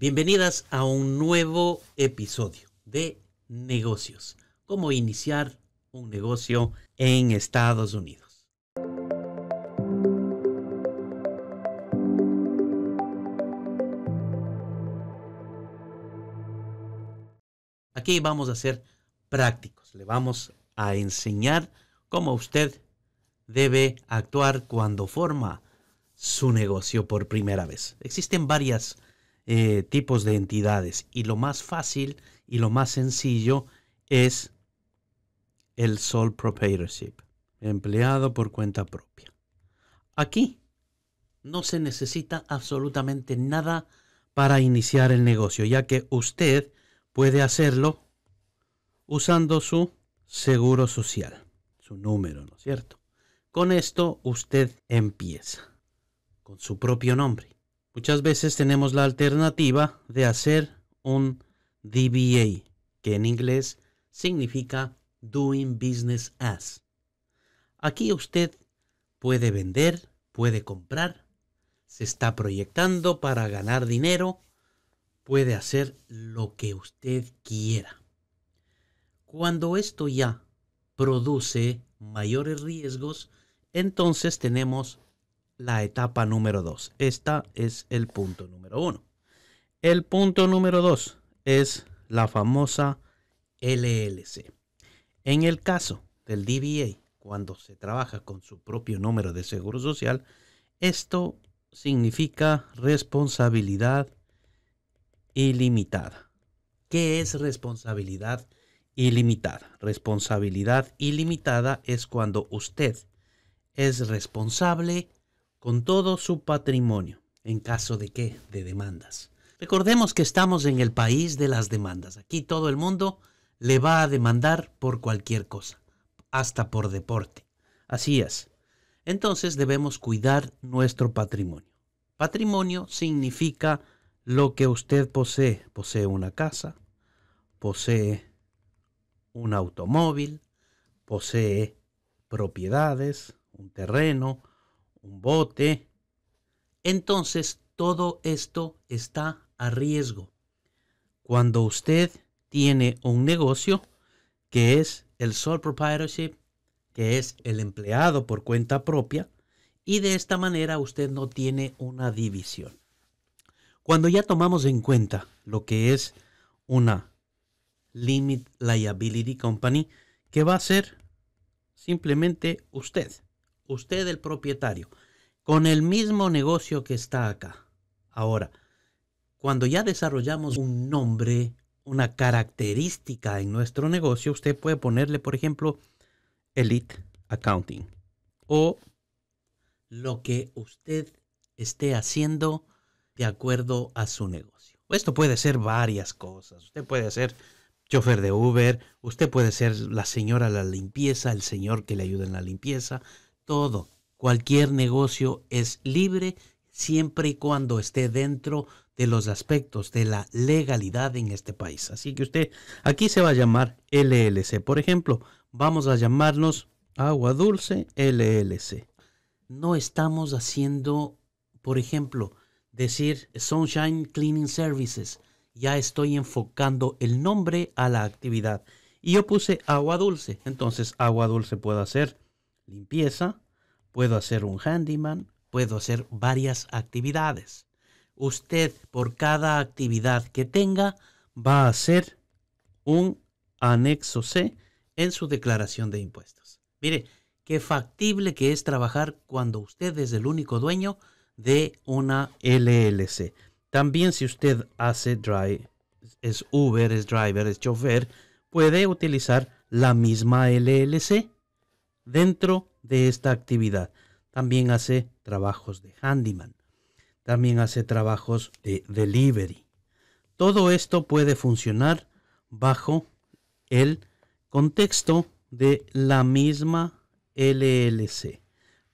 Bienvenidas a un nuevo episodio de negocios, cómo iniciar un negocio en Estados Unidos. Aquí vamos a ser prácticos, le vamos a enseñar cómo usted debe actuar cuando forma su negocio por primera vez. Existen varias eh, tipos de entidades y lo más fácil y lo más sencillo es el sole proprietorship, empleado por cuenta propia. Aquí no se necesita absolutamente nada para iniciar el negocio, ya que usted puede hacerlo usando su seguro social, su número, ¿no es cierto? Con esto usted empieza con su propio nombre Muchas veces tenemos la alternativa de hacer un DBA, que en inglés significa Doing Business As. Aquí usted puede vender, puede comprar, se está proyectando para ganar dinero, puede hacer lo que usted quiera. Cuando esto ya produce mayores riesgos, entonces tenemos la etapa número 2. Esta es el punto número uno El punto número 2 es la famosa LLC. En el caso del DBA, cuando se trabaja con su propio número de seguro social, esto significa responsabilidad ilimitada. ¿Qué es responsabilidad ilimitada? Responsabilidad ilimitada es cuando usted es responsable con todo su patrimonio en caso de qué? De demandas. Recordemos que estamos en el país de las demandas. Aquí todo el mundo le va a demandar por cualquier cosa, hasta por deporte. Así es. Entonces debemos cuidar nuestro patrimonio. Patrimonio significa lo que usted posee. Posee una casa, posee un automóvil, posee propiedades, un terreno, un bote. Entonces todo esto está a riesgo. Cuando usted tiene un negocio que es el sole proprietorship, que es el empleado por cuenta propia, y de esta manera usted no tiene una división. Cuando ya tomamos en cuenta lo que es una Limit Liability Company, que va a ser simplemente usted usted el propietario, con el mismo negocio que está acá. Ahora, cuando ya desarrollamos un nombre, una característica en nuestro negocio, usted puede ponerle, por ejemplo, Elite Accounting o lo que usted esté haciendo de acuerdo a su negocio. Esto puede ser varias cosas. Usted puede ser chofer de Uber, usted puede ser la señora la limpieza, el señor que le ayuda en la limpieza, todo, cualquier negocio es libre siempre y cuando esté dentro de los aspectos de la legalidad en este país. Así que usted aquí se va a llamar LLC. Por ejemplo, vamos a llamarnos Agua Dulce LLC. No estamos haciendo, por ejemplo, decir Sunshine Cleaning Services. Ya estoy enfocando el nombre a la actividad. Y yo puse agua dulce. Entonces agua dulce puede hacer limpieza, puedo hacer un handyman, puedo hacer varias actividades. Usted por cada actividad que tenga va a hacer un anexo C en su declaración de impuestos. Mire, qué factible que es trabajar cuando usted es el único dueño de una LLC. También si usted hace drive, es Uber, es driver, es chofer, puede utilizar la misma LLC dentro de esta actividad. También hace trabajos de handyman. También hace trabajos de delivery. Todo esto puede funcionar bajo el contexto de la misma LLC.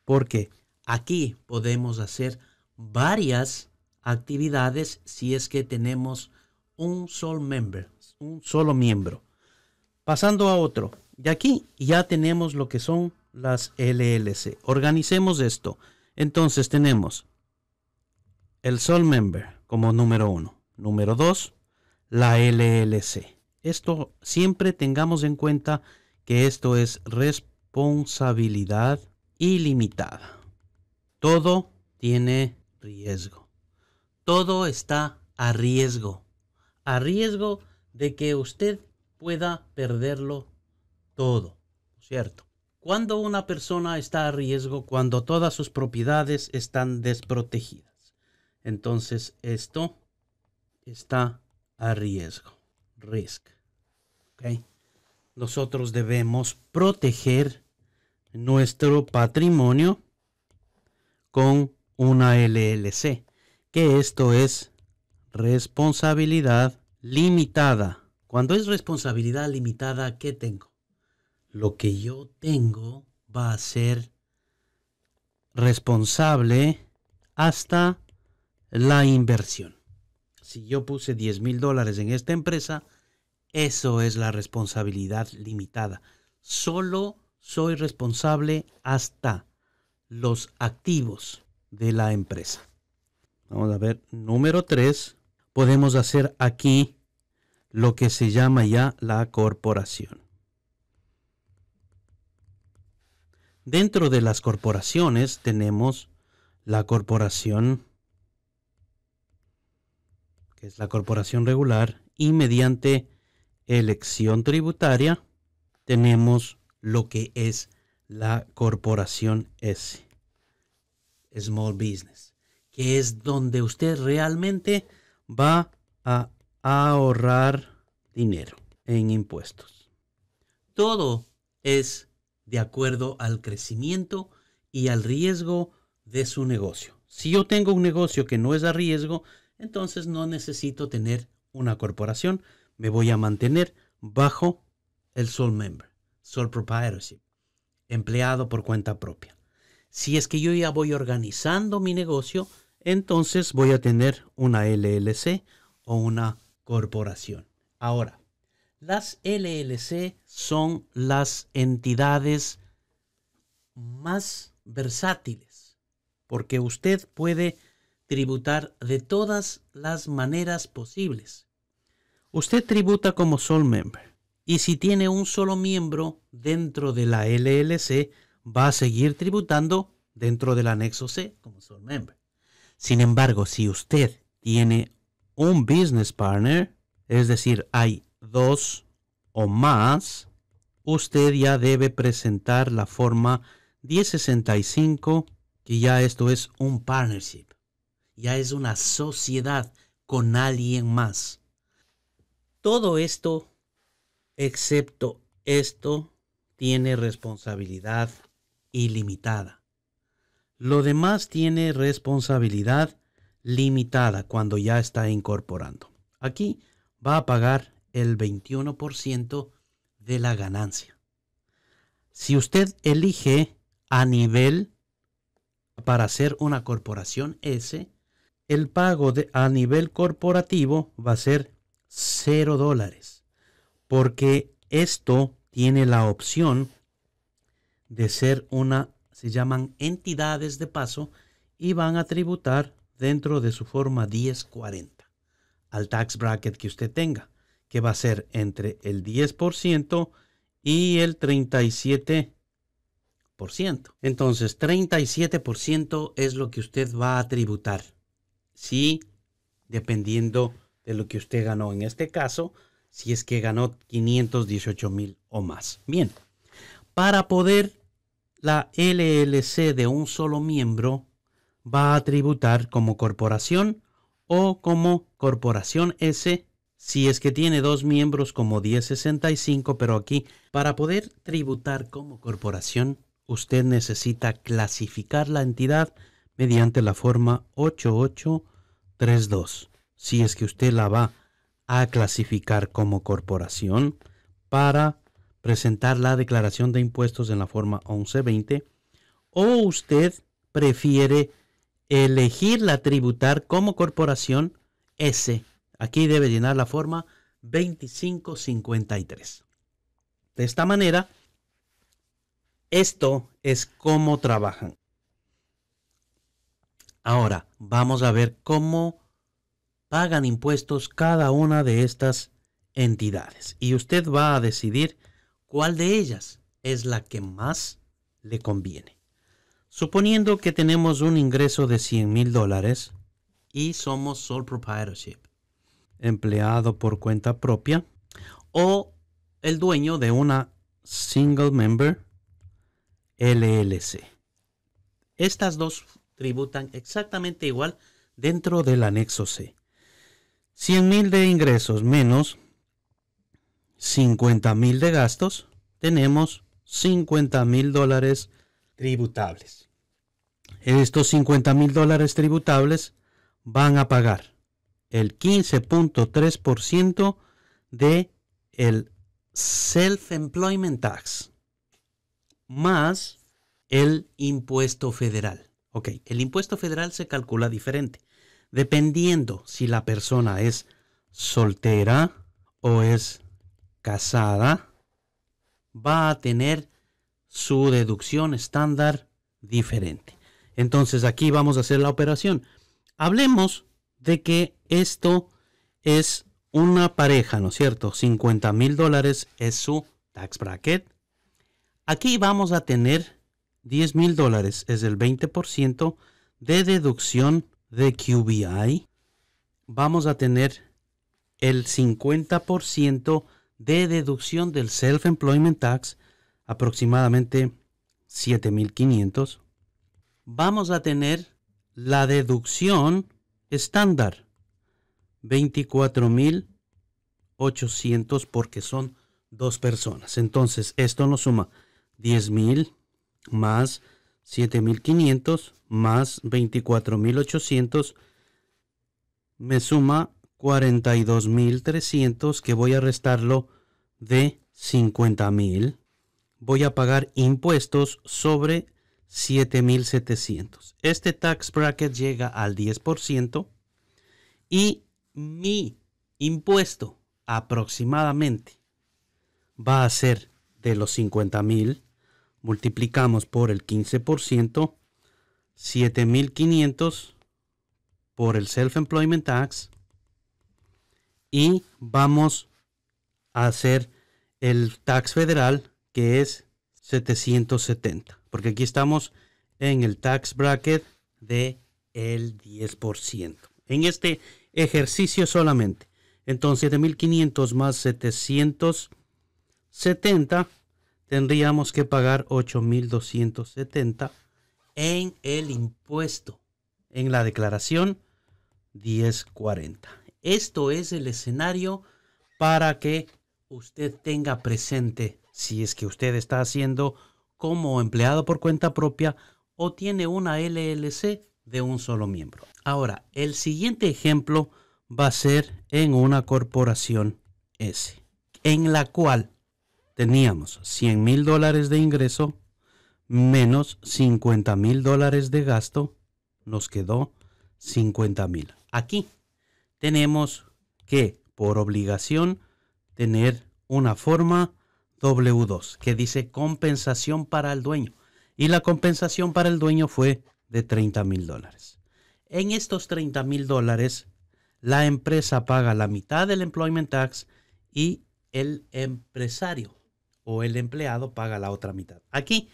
Porque aquí podemos hacer varias actividades si es que tenemos un solo member, un solo miembro. Pasando a otro, y aquí ya tenemos lo que son las LLC. Organicemos esto. Entonces tenemos el Sol Member como número uno. Número dos, la LLC. Esto siempre tengamos en cuenta que esto es responsabilidad ilimitada. Todo tiene riesgo. Todo está a riesgo. A riesgo de que usted pueda perderlo todo, ¿cierto? Cuando una persona está a riesgo, cuando todas sus propiedades están desprotegidas. Entonces esto está a riesgo, risk. Nosotros debemos proteger nuestro patrimonio con una LLC, que esto es responsabilidad limitada. Cuando es responsabilidad limitada, ¿qué tengo? lo que yo tengo va a ser responsable hasta la inversión. Si yo puse 10 mil dólares en esta empresa, eso es la responsabilidad limitada. Solo soy responsable hasta los activos de la empresa. Vamos a ver, número 3, podemos hacer aquí lo que se llama ya la corporación. Dentro de las corporaciones tenemos la corporación, que es la corporación regular, y mediante elección tributaria tenemos lo que es la corporación S, Small Business, que es donde usted realmente va a ahorrar dinero en impuestos. Todo es de acuerdo al crecimiento y al riesgo de su negocio. Si yo tengo un negocio que no es a riesgo, entonces no necesito tener una corporación. Me voy a mantener bajo el sole member, sole proprietorship, empleado por cuenta propia. Si es que yo ya voy organizando mi negocio, entonces voy a tener una LLC o una corporación. Ahora, las LLC son las entidades más versátiles, porque usted puede tributar de todas las maneras posibles. Usted tributa como sole member, y si tiene un solo miembro dentro de la LLC, va a seguir tributando dentro del anexo C como sole member. Sin embargo, si usted tiene un business partner, es decir, hay dos o más, usted ya debe presentar la forma 1065, que ya esto es un partnership, ya es una sociedad con alguien más. Todo esto, excepto esto, tiene responsabilidad ilimitada. Lo demás tiene responsabilidad limitada cuando ya está incorporando. Aquí va a pagar el 21% de la ganancia. Si usted elige a nivel para ser una corporación S, el pago a nivel corporativo va a ser 0 dólares, porque esto tiene la opción de ser una, se llaman entidades de paso y van a tributar dentro de su forma 1040 al tax bracket que usted tenga que va a ser entre el 10% y el 37%. Entonces, 37% es lo que usted va a tributar. Sí, dependiendo de lo que usted ganó en este caso, si es que ganó 518 mil o más. Bien, para poder la LLC de un solo miembro va a tributar como corporación o como corporación S si es que tiene dos miembros como 1065, pero aquí, para poder tributar como corporación, usted necesita clasificar la entidad mediante la forma 8832. Si es que usted la va a clasificar como corporación para presentar la declaración de impuestos en la forma 1120, o usted prefiere elegirla tributar como corporación S Aquí debe llenar la forma 2553. De esta manera, esto es cómo trabajan. Ahora, vamos a ver cómo pagan impuestos cada una de estas entidades. Y usted va a decidir cuál de ellas es la que más le conviene. Suponiendo que tenemos un ingreso de 100 mil dólares y somos sole proprietorship empleado por cuenta propia o el dueño de una single member LLC. Estas dos tributan exactamente igual dentro del anexo C. 100 mil de ingresos menos 50 mil de gastos, tenemos 50 mil dólares tributables. Estos 50 mil dólares tributables van a pagar el 15.3% de el self-employment tax más el impuesto federal. Ok, el impuesto federal se calcula diferente, dependiendo si la persona es soltera o es casada, va a tener su deducción estándar diferente. Entonces aquí vamos a hacer la operación. Hablemos de que esto es una pareja, ¿no es cierto? $50,000 mil dólares es su tax bracket. Aquí vamos a tener $10,000. mil dólares, es el 20% de deducción de QBI. Vamos a tener el 50% de deducción del Self-Employment Tax, aproximadamente 7.500. Vamos a tener la deducción estándar, 24.800 porque son dos personas. Entonces, esto nos suma 10.000 más 7.500 más 24.800 me suma 42.300 que voy a restarlo de 50.000. Voy a pagar impuestos sobre 7,700. Este tax bracket llega al 10% y mi impuesto aproximadamente va a ser de los 50,000. Multiplicamos por el 15%, 7,500 por el Self-Employment Tax y vamos a hacer el tax federal que es 770 porque aquí estamos en el tax bracket de el 10%. En este ejercicio solamente. Entonces, 7.500 más 770 tendríamos que pagar 8.270 en el impuesto, en la declaración 1040. Esto es el escenario para que usted tenga presente si es que usted está haciendo como empleado por cuenta propia o tiene una LLC de un solo miembro. Ahora, el siguiente ejemplo va a ser en una corporación S, en la cual teníamos 100 mil dólares de ingreso menos 50 mil dólares de gasto, nos quedó 50 mil. Aquí tenemos que, por obligación, tener una forma W2, que dice compensación para el dueño. Y la compensación para el dueño fue de 30 mil dólares. En estos 30 mil dólares, la empresa paga la mitad del employment tax y el empresario o el empleado paga la otra mitad. Aquí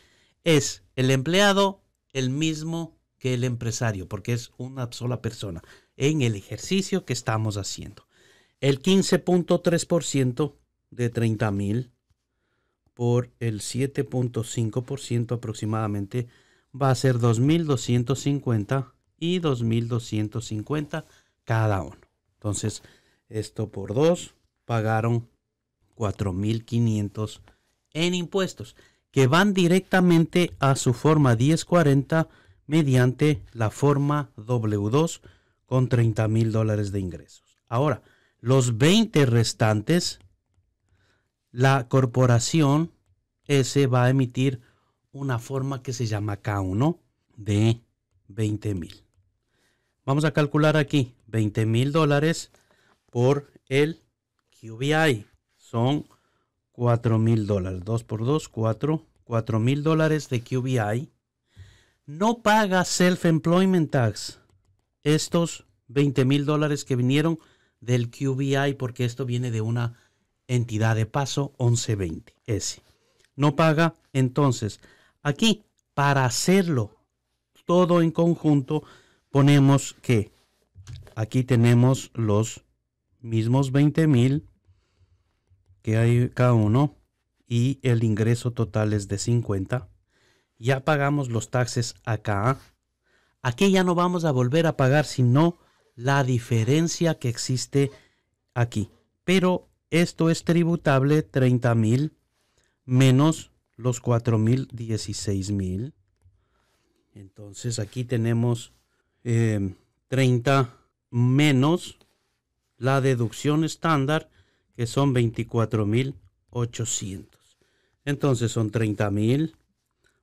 es el empleado el mismo que el empresario, porque es una sola persona en el ejercicio que estamos haciendo. El 15.3% de 30 mil por el 7.5% aproximadamente va a ser 2.250 y 2.250 cada uno. Entonces, esto por dos pagaron 4.500 en impuestos que van directamente a su forma 1040 mediante la forma W2 con 30 mil dólares de ingresos. Ahora, los 20 restantes la corporación S va a emitir una forma que se llama K1 de 20 mil. Vamos a calcular aquí 20 mil dólares por el QBI. Son 4 mil dólares. 2 por 2, 4. 4 mil dólares de QBI. No paga Self-Employment Tax. Estos 20 mil dólares que vinieron del QBI porque esto viene de una entidad de paso 1120S. No paga, entonces, aquí, para hacerlo todo en conjunto, ponemos que aquí tenemos los mismos 20 mil que hay cada uno y el ingreso total es de 50. Ya pagamos los taxes acá. Aquí ya no vamos a volver a pagar sino la diferencia que existe aquí. Pero esto es tributable $30,000 menos los 4 mil, Entonces aquí tenemos 30 em, menos la deducción estándar que son $24,800. Entonces son $30,000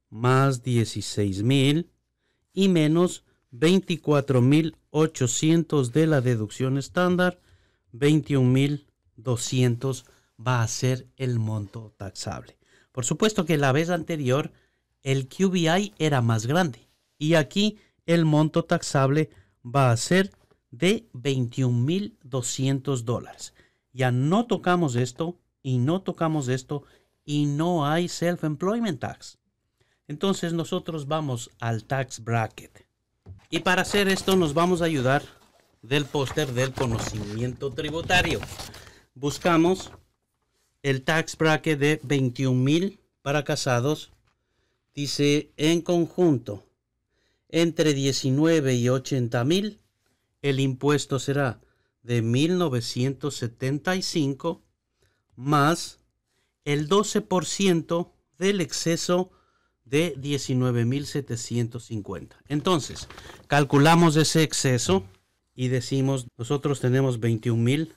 más $16,000 y menos $24,800 de la deducción estándar, $21,000. 200 va a ser el monto taxable. Por supuesto que la vez anterior el QBI era más grande y aquí el monto taxable va a ser de 21.200 dólares. Ya no tocamos esto y no tocamos esto y no hay self-employment tax. Entonces nosotros vamos al tax bracket. Y para hacer esto nos vamos a ayudar del póster del conocimiento tributario buscamos el tax bracket de 21 mil para casados. Dice en conjunto, entre 19 y 80 mil, el impuesto será de 1975 más el 12% del exceso de 19.750. Entonces, calculamos ese exceso y decimos, nosotros tenemos 21.000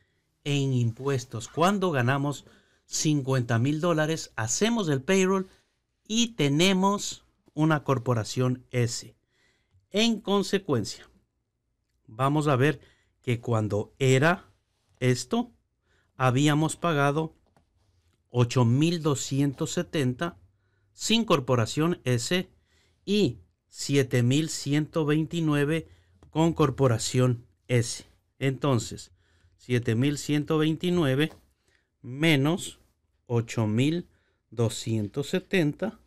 en impuestos. Cuando ganamos 50 mil dólares, hacemos el payroll y tenemos una corporación S. En consecuencia, vamos a ver que cuando era esto, habíamos pagado 8.270 sin corporación S y 7.129 con corporación S. Entonces, 7.129 menos 8.270,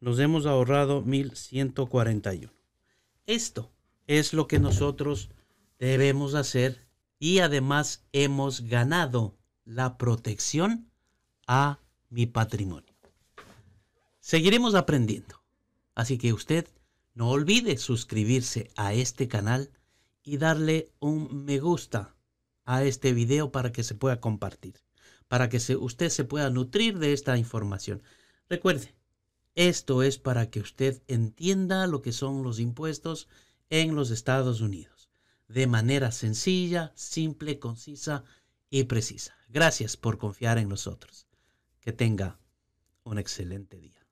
nos hemos ahorrado 1.141. Esto es lo que nosotros debemos hacer y además hemos ganado la protección a mi patrimonio. Seguiremos aprendiendo, así que usted no olvide suscribirse a este canal y darle un me gusta a este video para que se pueda compartir, para que usted se pueda nutrir de esta información. Recuerde, esto es para que usted entienda lo que son los impuestos en los Estados Unidos, de manera sencilla, simple, concisa y precisa. Gracias por confiar en nosotros. Que tenga un excelente día.